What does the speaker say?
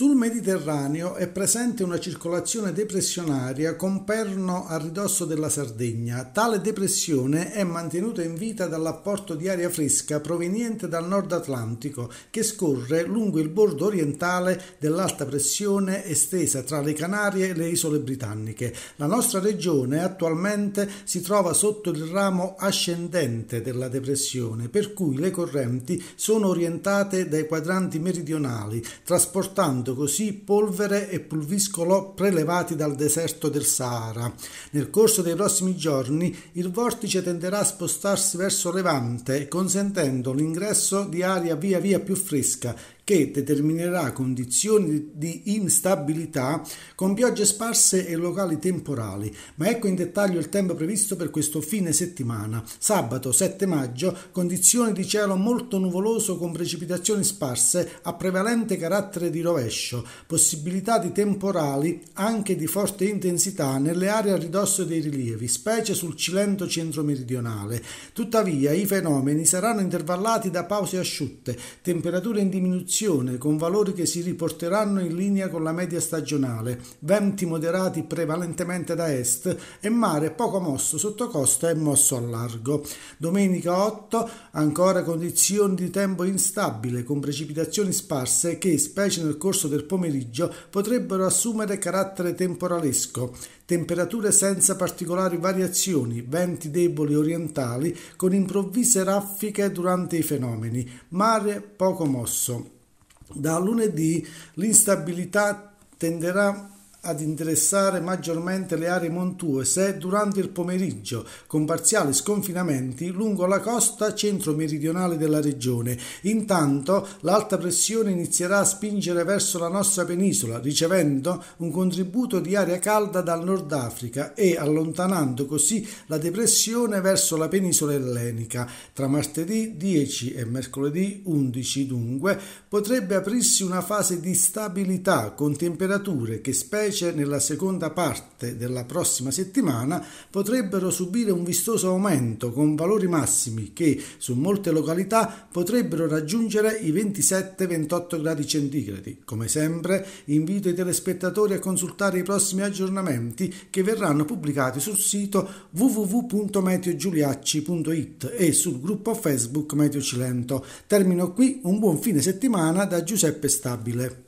Sul Mediterraneo è presente una circolazione depressionaria con perno a ridosso della Sardegna. Tale depressione è mantenuta in vita dall'apporto di aria fresca proveniente dal nord Atlantico che scorre lungo il bordo orientale dell'alta pressione estesa tra le Canarie e le isole britanniche. La nostra regione attualmente si trova sotto il ramo ascendente della depressione, per cui le correnti sono orientate dai quadranti meridionali, trasportando consumando così polvere e pulviscolo prelevati dal deserto del Sahara. Nel corso dei prossimi giorni il vortice tenderà a spostarsi verso levante, consentendo l'ingresso di aria via via più fresca che determinerà condizioni di instabilità con piogge sparse e locali temporali. Ma ecco in dettaglio il tempo previsto per questo fine settimana. Sabato 7 maggio, condizioni di cielo molto nuvoloso con precipitazioni sparse a prevalente carattere di rovescio, possibilità di temporali anche di forte intensità nelle aree a ridosso dei rilievi, specie sul Cilento centro-meridionale. Tuttavia i fenomeni saranno intervallati da pause asciutte, temperature in diminuzione eccezione, con valori che si riporteranno in linea con la media stagionale, venti moderati prevalentemente da est e mare poco mosso sotto costa e mosso a largo. Domenica 8 ancora condizioni di tempo instabile, con precipitazioni sparse che, specie nel corso del pomeriggio, potrebbero assumere carattere temporalesco. Temperature senza particolari variazioni, venti deboli orientali con improvvise raffiche durante i fenomeni, mare poco mosso. Da lunedì l'instabilità tenderà ad interessare maggiormente le aree montuose durante il pomeriggio, con parziali sconfinamenti lungo la costa centro-meridionale della regione. Intanto l'alta pressione inizierà a spingere verso la nostra penisola, ricevendo un contributo di aria calda dal Nord Africa e allontanando così la depressione verso la penisola ellenica. Tra martedì 10 e mercoledì 11 dunque potrebbe aprirsi una fase di stabilità con temperature che specie specie nella seconda parte della prossima settimana, potrebbero subire un vistoso aumento con valori massimi che su molte località potrebbero raggiungere i 27-28 gradi centigradi. Come sempre, invito i telespettatori a consultare i prossimi aggiornamenti che verranno pubblicati sul sito www.meteogiuliacci.it e sul gruppo Facebook Meteo Cilento. Termino qui, un buon fine settimana da Giuseppe Stabile.